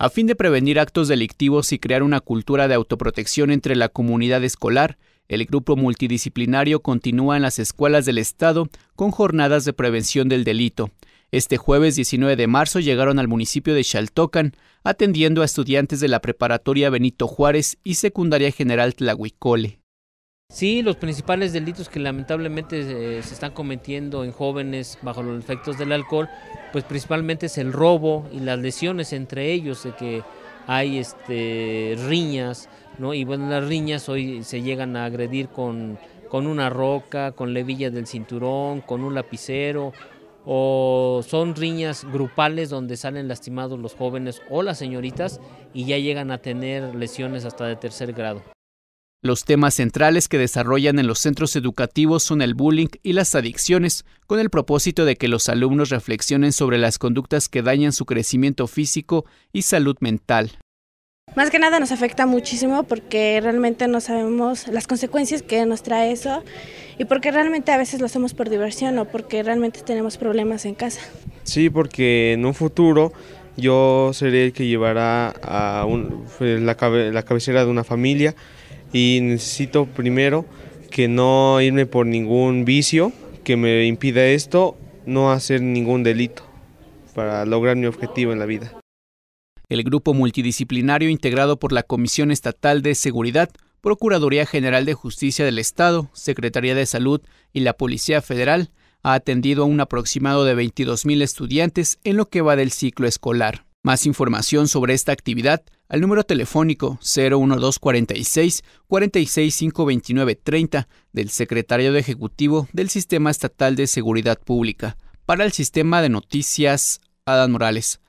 a fin de prevenir actos delictivos y crear una cultura de autoprotección entre la comunidad escolar, el grupo multidisciplinario continúa en las escuelas del Estado con jornadas de prevención del delito. Este jueves 19 de marzo llegaron al municipio de Chaltocan atendiendo a estudiantes de la preparatoria Benito Juárez y secundaria general Tlahuicole. Sí, los principales delitos que lamentablemente eh, se están cometiendo en jóvenes bajo los efectos del alcohol, pues principalmente es el robo y las lesiones entre ellos, de que hay este, riñas, ¿no? Y bueno, las riñas hoy se llegan a agredir con, con una roca, con levilla del cinturón, con un lapicero, o son riñas grupales donde salen lastimados los jóvenes o las señoritas y ya llegan a tener lesiones hasta de tercer grado. Los temas centrales que desarrollan en los centros educativos son el bullying y las adicciones, con el propósito de que los alumnos reflexionen sobre las conductas que dañan su crecimiento físico y salud mental. Más que nada nos afecta muchísimo porque realmente no sabemos las consecuencias que nos trae eso y porque realmente a veces lo hacemos por diversión o porque realmente tenemos problemas en casa. Sí, porque en un futuro yo seré el que llevará a pues, la cabecera de una familia y necesito primero que no irme por ningún vicio que me impida esto, no hacer ningún delito para lograr mi objetivo en la vida. El grupo multidisciplinario integrado por la Comisión Estatal de Seguridad, Procuraduría General de Justicia del Estado, Secretaría de Salud y la Policía Federal ha atendido a un aproximado de 22.000 estudiantes en lo que va del ciclo escolar. Más información sobre esta actividad al número telefónico 01246 4652930 del secretario de Ejecutivo del Sistema Estatal de Seguridad Pública para el Sistema de Noticias Adán Morales.